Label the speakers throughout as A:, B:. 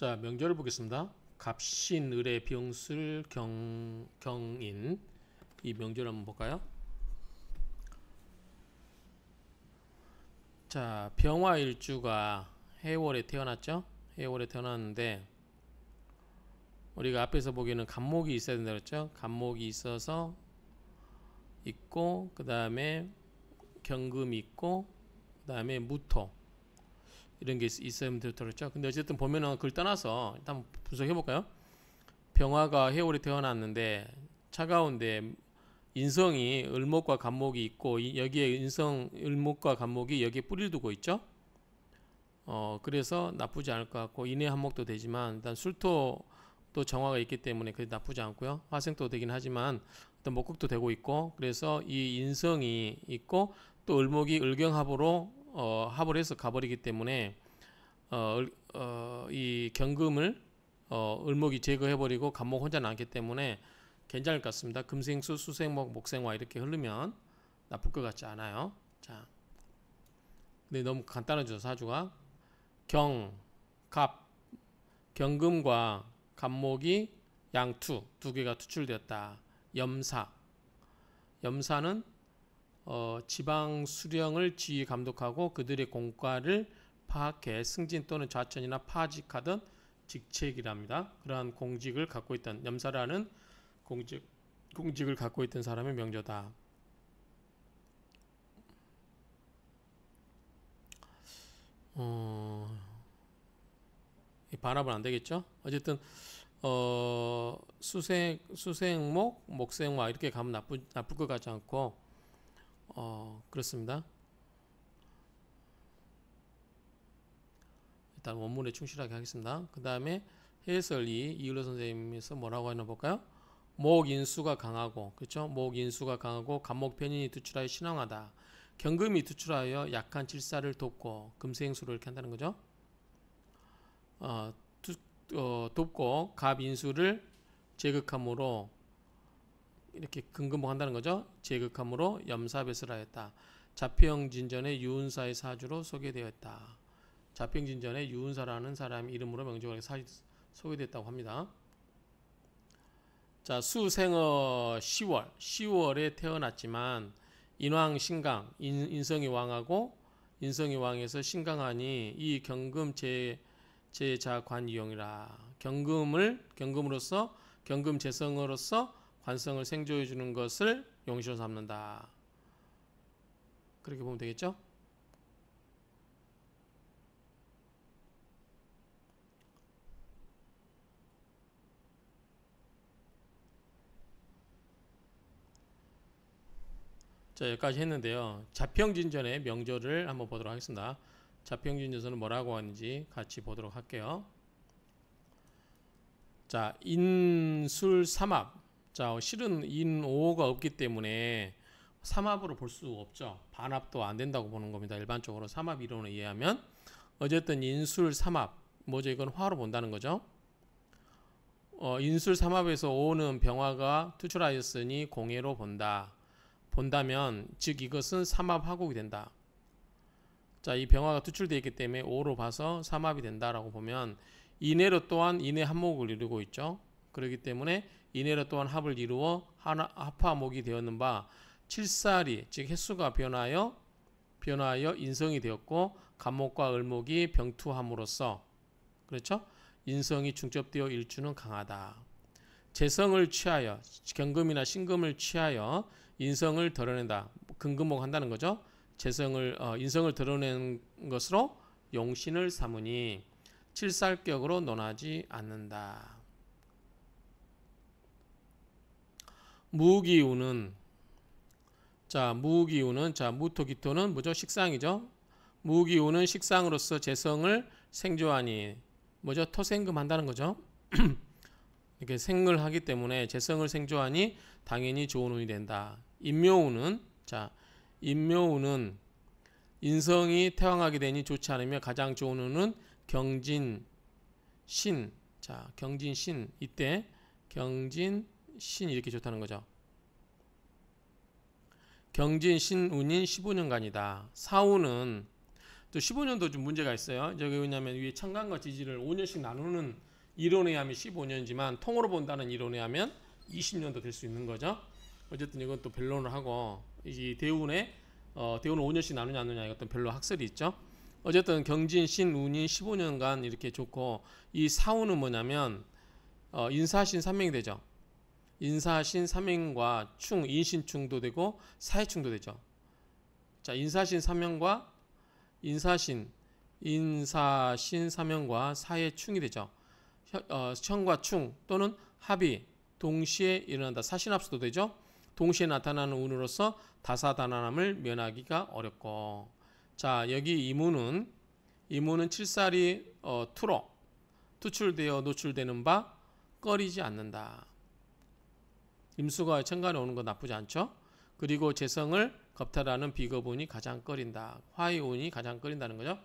A: 자, 명절을 보겠습니다. 갑신, 을의, 병술, 경, 경인 이 명절 한번 볼까요? 자, 병화일주가 해월에 태어났죠? 해월에 태어났는데 우리가 앞에서 보기에는 간목이 있어야 된다 그랬죠? 간목이 있어서 있고 그 다음에 경금 있고 그 다음에 무토 이런 게 있으면 들었죠. 근데 어쨌든 보면은 그걸 떠나서 일단 분석해 볼까요? 병화가 해월이 태어났는데 차가운데 인성이 을목과 간목이 있고 여기에 인성 을목과 간목이 여기에 뿌리를 두고 있죠. 어 그래서 나쁘지 않을 것 같고 인해 한목도 되지만 일단 술토 또 정화가 있기 때문에 그게 나쁘지 않고요. 화생도 되긴 하지만 어 목국도 되고 있고 그래서 이 인성이 있고 또 을목이 을경합으로 어, 합을 해서 가버리기 때문에 어, 어, 이 경금을 어, 을목이 제거해버리고 간목 혼자 남기 때문에 괜찮을 것 같습니다. 금생수, 수생목, 목생화 이렇게 흐르면 나쁠 것 같지 않아요. 자, 근데 너무 간단하죠 사주가 경, 갑, 경금과 갑목이 양투 두 개가 투출되었다. 염사, 염사는 어, 지방 수령을 지휘 감독하고 그들의 공과를 파악해 승진 또는 좌천이나 파직하던 직책이랍니다. 그러한 공직을 갖고 있던 염사라는 공직 공직을 갖고 있던 사람의 명저다. 어, 이 반합은 안 되겠죠? 어쨌든 어, 수생 수생목 목생화 이렇게 가면 나쁘 나쁠 것 같지 않고 어, 그렇습니다. 일단 원문에 충실하게 하겠습니다. 그 다음에 해설 2 이을로 선생님에서 뭐라고 하나 볼까요? 목 인수가 강하고 그렇죠? 목 인수가 강하고 간목 편인이 투출하여 신앙하다. 경금이 투출하여 약한 질사를 돕고 금생수를 이렇게 한다는 거죠. 어, 두, 어, 돕고 갑인수를 제극함으로 이렇게 근근복한다는 거죠. 제극함으로 염사벳을 하였다. 자평 진전의 유은사의 사주로 소개되었다. 자평 진전의 유은사라는 사람 이름으로 명절에 소개됐다고 합니다. 자, 수생어 10월, 10월에 태어났지만 인왕 신강, 인, 성이 왕하고 인성이 왕에서 신강하니 이 경금 제 제자관이용이라 경금을 경금으로서 경금 재성으로서 관성을 생조해 주는 것을 용시로 삼는다. 그렇게 보면 되겠죠? 자 여기까지 했는데요. 자평진전의 명절을 한번 보도록 하겠습니다. 자평진전서는 뭐라고 하는지 같이 보도록 할게요. 자 인술삼합 자, 실은 인오가 없기 때문에 삼합으로 볼 수 없죠. 반합도 안 된다고 보는 겁니다. 일반적으로 삼합 이론을 이해하면 어쨌든 인술 삼합 뭐죠? 이건 화로 본다는 거죠. 어, 인술 삼합에서 오는 병화가 투출하였으니 공해로 본다. 본다면 즉 이것은 삼합화곡이 된다. 자, 이 병화가 투출되어 있기 때문에 오로 봐서 삼합이 된다라고 보면 이내로 또한 이내 한목을 이루고 있죠. 그렇기 때문에 이내로 또한 합을 이루어 하나, 합화목이 되었는 바 칠살이 즉 횟수가 변하여 변하여 인성이 되었고 간목과 을목이 병투함으로써 그렇죠? 인성이 중첩되어 일주는 강하다. 재성을 취하여 경금이나 신금을 취하여 인성을 덜어낸다. 금금목 한다는 거죠. 재성을 어, 인성을 드러낸 것으로 용신을 삼으니 칠살격으로 논하지 않는다. 무기우는 자 무기우는 자 무토기토는 뭐죠? 식상이죠. 무기우는 식상으로서 재성을 생조하니 뭐죠? 토생금 한다는 거죠. 이렇게 생을 하기 때문에 재성을 생조하니 당연히 좋은 운이 된다. 인묘운은 자 인묘운은 인성이 태왕하게 되니 좋지 않으며 가장 좋은 운은 경진 신. 자 경진 신 이때 경진 신이 이렇게 좋다는 거죠. 경진 신운인 15년간이다. 사운은 또 15년도 좀 문제가 있어요. 저기 왜냐면 위에 창간과 지지를 5년씩 나누는 이론에 하면 15년이지만 통으로 본다는 이론에 하면 20년도 될 수 있는 거죠. 어쨌든 이건 또 변론을 하고 이 대운에 어, 대운 5년씩 나누냐 안 나누냐 이것도 별로 학설이 있죠. 어쨌든 경진 신 운이 15년간 이렇게 좋고 이 사운은 뭐냐면 어, 인사신 3명이 되죠. 인사신 삼행과 충, 인신충도 되고 사해충도 되죠. 자, 인사신 삼행과 인사신, 인사신 삼행과 사해충이 되죠. 어, 청과 충 또는 합이 동시에 일어난다. 사신합수도 되죠. 동시에 나타나는 운으로서 다사다난함을 면하기가 어렵고 자 여기 이문은 이문은 칠살이 어, 투로 투출되어 노출되는 바 꺼리지 않는다. 임수가 천간에 오는 건 나쁘지 않죠? 그리고 재성을 겁탈하는 비거분이 가장 꺼린다. 화의운이 가장 꺼린다는 거죠.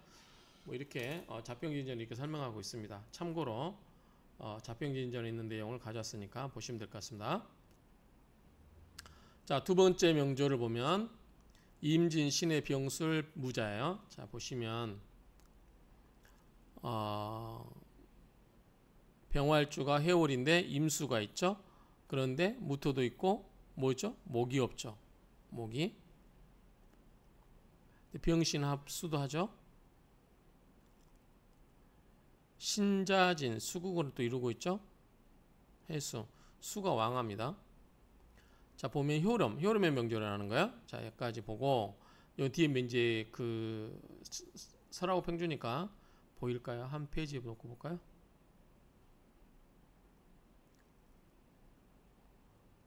A: 뭐 이렇게 어, 자병진전 이렇게 설명하고 있습니다. 참고로 어, 자병진전에 있는 내용을 가져왔으니까 보시면 될 것 같습니다. 자, 두 번째 명조를 보면 임진 신의 병술 무자예요. 자, 보시면 어, 병활주가 해월인데 임수가 있죠. 그런데 무토도 있고 뭐죠? 목이 없죠. 목이. 병신 합수도 하죠. 신자진 수국을 또 이루고 있죠. 해수 수가 왕합니다. 자 보면 효렴 효렴의 명절이라는 거야. 자 여기까지 보고 요 뒤에 뭐 이제 그 설하고 평주니까 보일까요? 한페이지 놓고 볼까요?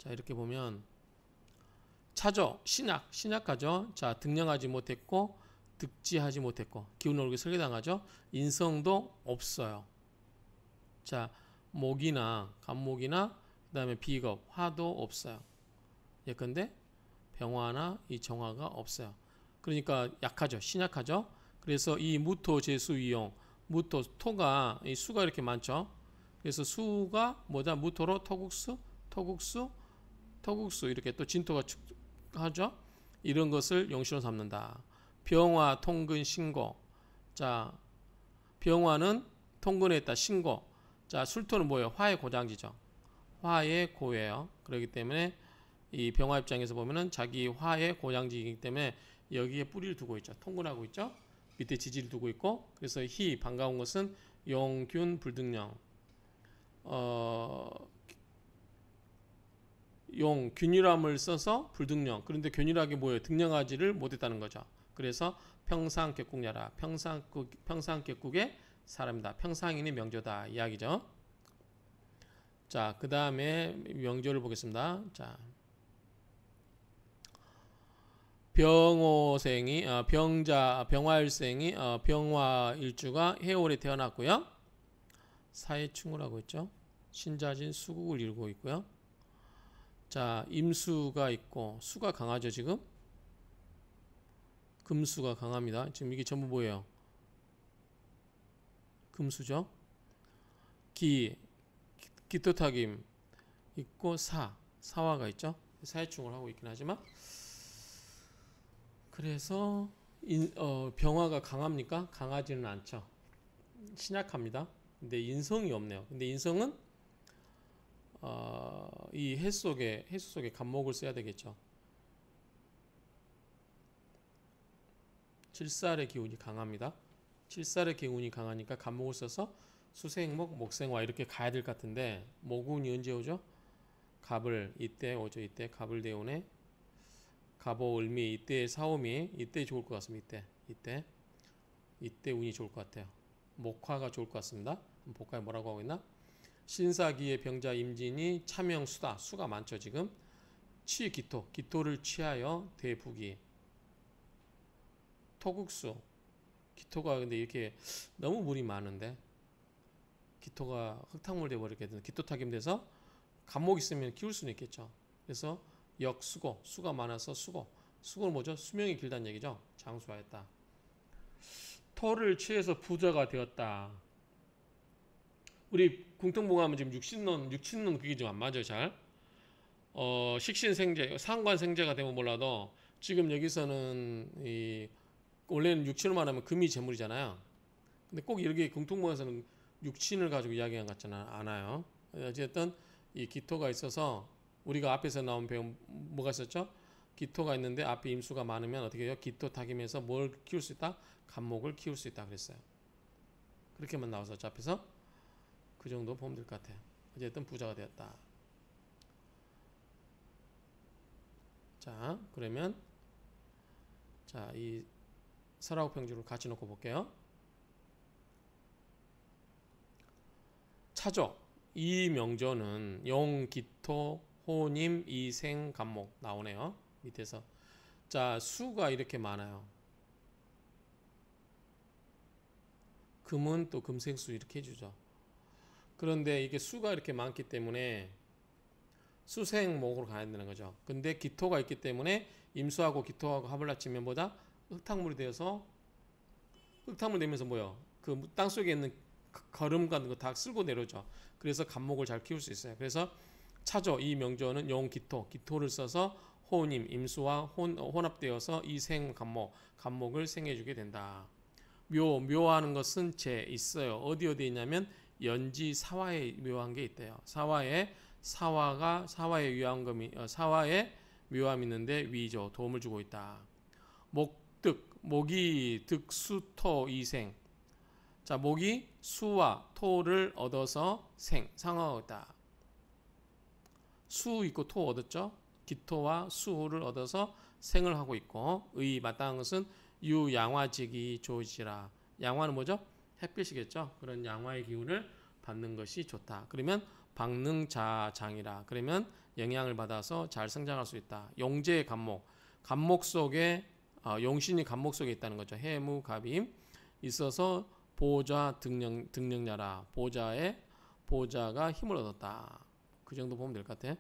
A: 자 이렇게 보면 차죠 신약 신약하죠 자 등량하지 못했고 득지하지 못했고 기운 오르게 설계당하죠 인성도 없어요 자 목이나 간목이나 그 다음에 비겁 화도 없어요 예컨대 병화나 이 정화가 없어요 그러니까 약하죠 신약하죠 그래서 이 무토 제수 이용 무토 토가 이 수가 이렇게 많죠 그래서 수가 뭐다 무토로 토국수 토국수 터국수 이렇게 또 진토가 축 하죠. 이런 것을 용신으로 삼는다. 병화, 통근, 신고. 자, 병화는 통근에 있다 신고. 자, 술토는 뭐예요? 화의 고장지죠. 화의 고예요. 그렇기 때문에 이 병화 입장에서 보면은 자기 화의 고장지이기 때문에 여기에 뿌리를 두고 있죠. 통근하고 있죠. 밑에 지지를 두고 있고 그래서 희 반가운 것은 용균 불등령 어용 균일함을 써서 불등령 그런데 균일하게 모여 등령하지를 못했다는 거죠. 그래서 평상객국녀라 평상 평상객국의 사람이다. 평상인의 명조다 이야기죠. 자, 그 다음에 명조를 보겠습니다. 자, 병호생이 어, 병자 병화일생이 어, 병화일주가 해월에 태어났고요. 사해충후라고 했죠. 신자진 수국을 이루고 있고요. 자, 임수가 있고 수가 강하죠, 지금? 금수가 강합니다. 지금 이게 전부 뭐예요? 금수죠? 기, 기토타김 있고 사, 사화가 있죠? 사회충을 하고 있긴 하지만 그래서 인, 어, 병화가 강합니까? 강하지는 않죠. 신약합니다. 근데 인성이 없네요. 근데 인성은 어, 이해 속에 해수 속에 간목을 써야 되겠죠. 칠살의 기운이 강합니다. 칠살의 기운이 강하니까 간목을 써서 수생목, 목생화 이렇게 가야 될 것 같은데 목운이 언제 오죠? 갑을 이때 오죠. 이때 갑을 대운에 갑오 을미 이때 사오미 이때 좋을 것 같습니다. 이때 이때 이때 운이 좋을 것 같아요. 목화가 좋을 것 같습니다. 볼까요? 뭐라고 하고 있나? 신사기의 병자 임진이 차명 수다 수가 많죠 지금 취 기토 기토를 취하여 대부기 토국수 기토가 근데 이렇게 너무 물이 많은데 기토가 흙탕물 돼버리겠든 기토 타임돼서 감목 있으면 키울 수는 있겠죠 그래서 역수고 수가 많아서 수고 수고는 뭐죠 수명이 길다는 얘기죠 장수하였다 토를 취해서 부자가 되었다 우리 궁통봉합은 지금 육신론, 육신론 그게 좀 안 맞아요, 잘. 어, 식신 생제, 상관 생제가 되면 몰라도 지금 여기서는 이 원래는 육신으로만 하면 금이 재물이잖아요. 근데 꼭 이렇게 궁통봉에서는 육신을 가지고 이야기한 것 같지는 않아요. 어쨌든 이 기토가 있어서 우리가 앞에서 나온 배운 뭐가 있었죠? 기토가 있는데 앞에 임수가 많으면 어떻게 해요? 기토 타기면서 뭘 키울 수 있다? 간목을 키울 수 있다 그랬어요. 그렇게만 나와서 앞에서 그 정도 보면 될것 같아요. 어쨌든 부자가 되었다. 자, 그러면 자, 이 서라고 평주를 같이 놓고 볼게요. 차족 이 명조는 용, 기토, 호님, 이생, 간목 나오네요. 밑에서 자 수가 이렇게 많아요. 금은 또 금생수 이렇게 해주죠. 그런데 이게 수가 이렇게 많기 때문에 수생목으로 가야 되는 거죠. 근데 기토가 있기 때문에 임수하고 기토하고 합을 낮추면 보다 흙탕물이 되어서 흙탕물 내면서 뭐요? 그 땅속에 있는 걸음 같은 거 다 쓸고 내려오죠. 그래서 간목을 잘 키울 수 있어요. 그래서 차조 이 명조는 용기토 기토를 써서 호님 임수와 혼, 혼합되어서 이생 간목 간목을 생해주게 된다. 묘 묘하는 것은 제 있어요. 어디 어디 있냐면 연지 사화에 묘한 게 있대요. 사화에 사화가 사화의 위암금이 어, 사화에 묘함이 있는데 위조 도움을 주고 있다. 목득 목이 득수토 이생 자 목이 수와 토를 얻어서 생상하다수 있고 토 얻었죠. 기토와 수호를 얻어서 생을 하고 있고 의 마땅한 것은 유양화지기 조지라 양화는 뭐죠? 햇빛이겠죠. 그런 양화의 기운을 받는 것이 좋다. 그러면 방능자장이라. 그러면 영향을 받아서 잘 성장할 수 있다. 용재의 간목. 간목 속에 어, 용신이 간목 속에 있다는 거죠. 해무 갑임 있어서 보좌 등령 등령자라. 보좌의 보좌가 힘을 얻었다. 그 정도 보면 될 것 같아.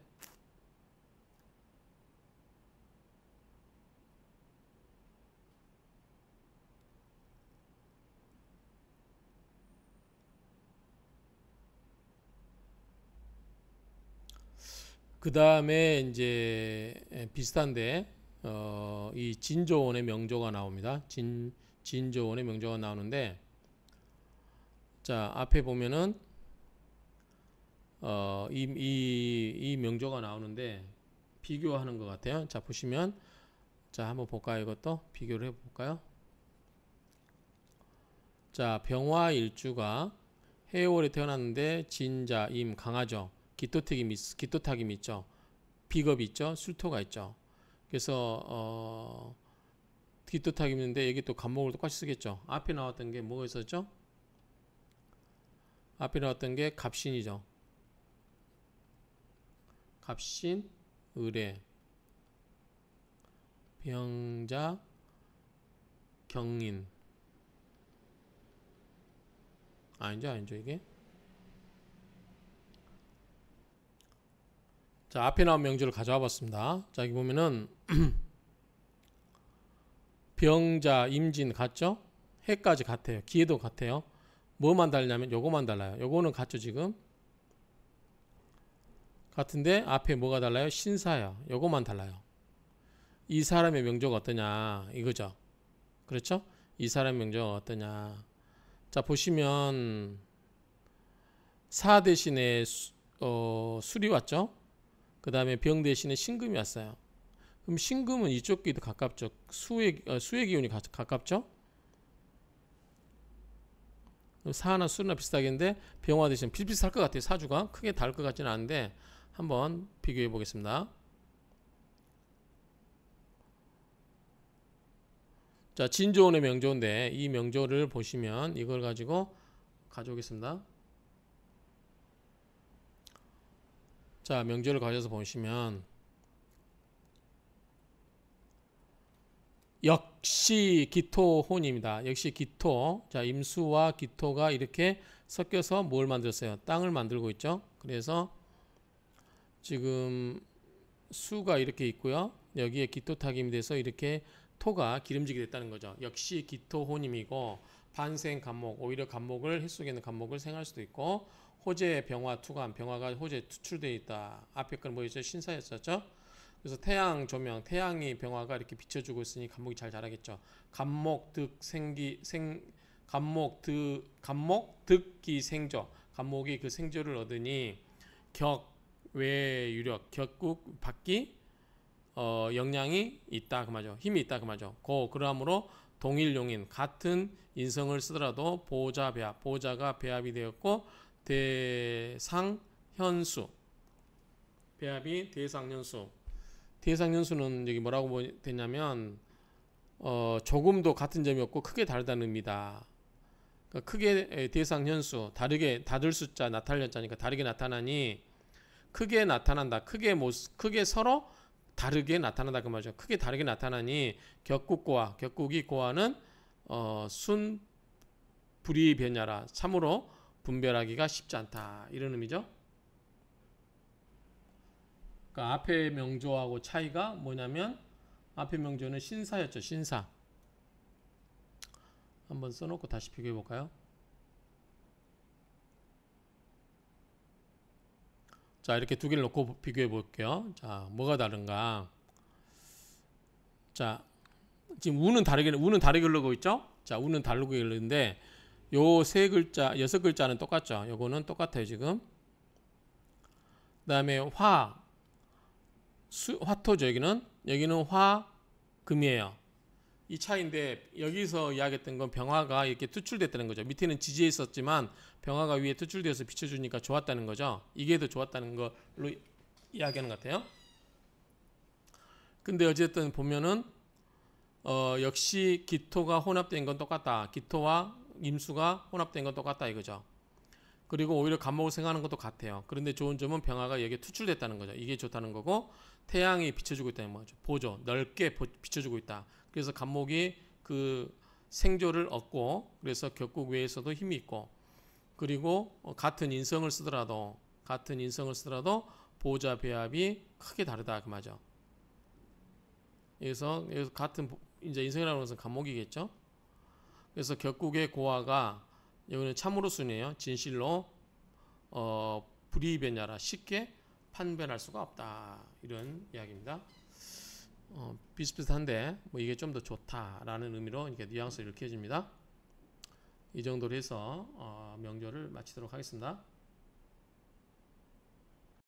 A: 그 다음에 이제 비슷한데 어, 이 진조원의 명조가 나옵니다. 진 진조원의 명조가 나오는데 자 앞에 보면은 어, 이, 이, 이 명조가 나오는데 비교하는 것 같아요. 자 보시면 자 한번 볼까요 이것도 비교를 해볼까요? 자 병화일주가 해월에 태어났는데 진자임 강하죠. 기토택이 기토탁임 있죠. 비겁이 있죠. 술토가 있죠. 그래서 어, 기토타이 있는데 여기 또 간목을 똑같이 쓰겠죠. 앞에 나왔던 게 뭐가 있었죠? 앞에 나왔던 게 갑신이죠. 갑신, 의뢰, 병자, 경인. 아니죠, 아니죠, 이게? 자, 앞에 나온 명절을 가져와 봤습니다. 자, 여기 보면은 병자, 임진 같죠? 해까지 같아요. 기회도 같아요. 뭐만 달냐면 요거만 달라요. 요거는 같죠, 지금? 같은데 앞에 뭐가 달라요? 신사야. 요거만 달라요. 이 사람의 명조가 어떠냐 이거죠. 그렇죠? 이 사람의 명조가 어떠냐. 자, 보시면 사 대신에 수, 어, 술이 왔죠? 그 다음에 병 대신에 신금이 왔어요. 그럼 신금은 이쪽 기도 가깝죠. 수의, 어, 수의 기운이 가, 깝죠 사나 수나 비슷하겠는데 병화 대신 비슷비슷할 것 같아요. 사주가 크게 다를 것 같지는 않은데 한번 비교해 보겠습니다. 자, 진조운의 명조인데 이 명조를 보시면 이걸 가지고 가져오겠습니다. 자, 명절을 가져서 보시면 역시 기토혼입니다. 역시 기토. 자, 임수와 기토가 이렇게 섞여서 뭘 만들었어요? 땅을 만들고 있죠. 그래서 지금 수가 이렇게 있고요. 여기에 기토탁임이 돼서 이렇게 토가 기름지게 됐다는 거죠. 역시 기토혼임이고 반생 간목, 오히려 간목을 햇속에 있는 간목을 생할 수도 있고 호재의 병화 투관, 병화가 호재에 투출돼 있다. 앞에 건 뭐였죠? 신사였었죠? 그래서 태양 조명, 태양이 병화가 이렇게 비춰주고 있으니 감목이 잘 자라겠죠. 감목, 득, 생기, 생, 감목, 득, 감목, 득기, 생조. 감목이 그 생조를 얻으니 격, 외, 유력, 격국, 받기 어, 영량이 있다. 그 말이죠. 힘이 있다. 그 말이죠. 고, 그러므로 동일용인, 같은 인성을 쓰더라도 보호자, 배합, 보호자가 배합이 되었고, 대상현수 배합이 대상연수. 대상연수는 여기 뭐라고 되냐면 어, 조금도 같은 점이 없고 크게 다르다는 의미다. 그러니까 크게 대상연수 다르게 다를 숫자 나타날자니까 다르게 나타나니 크게 나타난다. 크게 모 크게 서로 다르게 나타난다 그 말이죠. 크게 다르게 나타나니 격국과 격국이 고하는 어, 순 불이 변야라. 참으로 분별하기가 쉽지 않다. 이런 의미죠. 그러니까 앞에 명조하고 차이가 뭐냐면 앞에 명조는 신사였죠. 신사. 한번 써놓고 다시 비교해 볼까요? 자 이렇게 두 개를 놓고 비교해 볼게요. 자 뭐가 다른가? 자 지금 우는 다르게 우는 다르게 흘르고 있죠? 자 우는 다르게 흘르는데 요세 글자, 여섯 글자는 똑같죠. 요거는 똑같아요, 지금. 그 다음에 화, 수, 화토죠, 여기는. 여기는 화, 금이에요. 이 차인데 여기서 이야기했던 건 병화가 이렇게 투출됐다는 거죠. 밑에는 지지해 있었지만 병화가 위에 투출되어서 비춰주니까 좋았다는 거죠. 이게 더 좋았다는 걸로 이야기하는 것 같아요. 근데 어쨌든 보면은 어, 역시 기토가 혼합된 건 똑같다. 기토와 임수가 혼합된 건 똑같다 이거죠. 그리고 오히려 갑목을 생하는 각 것도 같아요. 그런데 좋은 점은 병화가 여기에 투출됐다는 거죠. 이게 좋다는 거고 태양이 비춰주고 있다는 거죠. 보조 넓게 비춰주고 있다. 그래서 갑목이 그 생조를 얻고 그래서 격국 외에서도 힘이 있고 그리고 어, 같은 인성을 쓰더라도 같은 인성을 쓰더라도 보호자 배합이 크게 다르다 그 말이죠. 그래서 같은 이제 인성이라는 것은 갑목이겠죠. 그래서 격국의 고아가 여기는 참으로 순이에요. 진실로 어, 불이 변야라 쉽게 판별할 수가 없다. 이런 이야기입니다. 어, 비슷비슷한데 뭐 이게 좀 더 좋다라는 의미로 이렇게 뉘앙스 이렇게 해니다이 정도로 해서 어, 명절을 마치도록 하겠습니다.